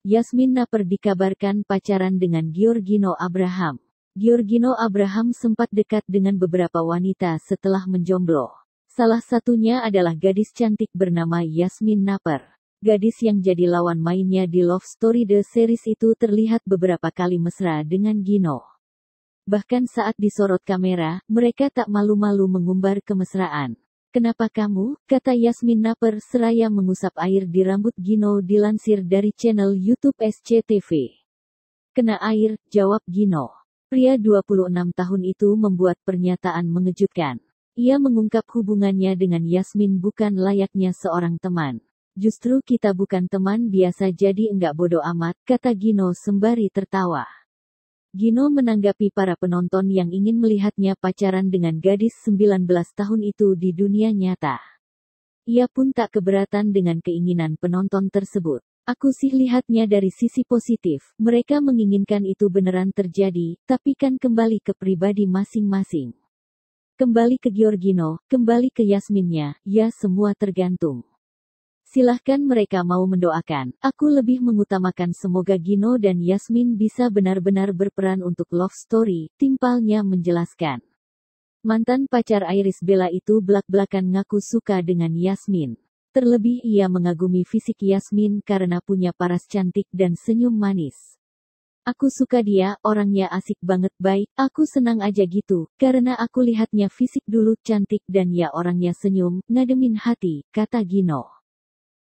Yasmin Naper dikabarkan pacaran dengan Giorgino Abraham. Giorgino Abraham sempat dekat dengan beberapa wanita setelah menjomblo. Salah satunya adalah gadis cantik bernama Yasmin Naper, Gadis yang jadi lawan mainnya di Love Story The Series itu terlihat beberapa kali mesra dengan Gino. Bahkan saat disorot kamera, mereka tak malu-malu mengumbar kemesraan. Kenapa kamu, kata Yasmin Naper seraya mengusap air di rambut Gino dilansir dari channel YouTube SCTV. Kena air, jawab Gino. Pria 26 tahun itu membuat pernyataan mengejutkan. Ia mengungkap hubungannya dengan Yasmin bukan layaknya seorang teman. Justru kita bukan teman biasa jadi enggak bodoh amat, kata Gino sembari tertawa. Gino menanggapi para penonton yang ingin melihatnya pacaran dengan gadis 19 tahun itu di dunia nyata. Ia pun tak keberatan dengan keinginan penonton tersebut. Aku sih lihatnya dari sisi positif, mereka menginginkan itu beneran terjadi, tapi kan kembali ke pribadi masing-masing. Kembali ke Giorgino, kembali ke Yasminnya, ya semua tergantung. Silahkan mereka mau mendoakan. Aku lebih mengutamakan semoga Gino dan Yasmin bisa benar-benar berperan untuk love story, timpalnya menjelaskan. Mantan pacar Iris Bella itu belak-belakan ngaku suka dengan Yasmin. Terlebih ia mengagumi fisik Yasmin karena punya paras cantik dan senyum manis. Aku suka dia, orangnya asik banget baik, aku senang aja gitu, karena aku lihatnya fisik dulu cantik dan ya orangnya senyum, ngademin hati, kata Gino.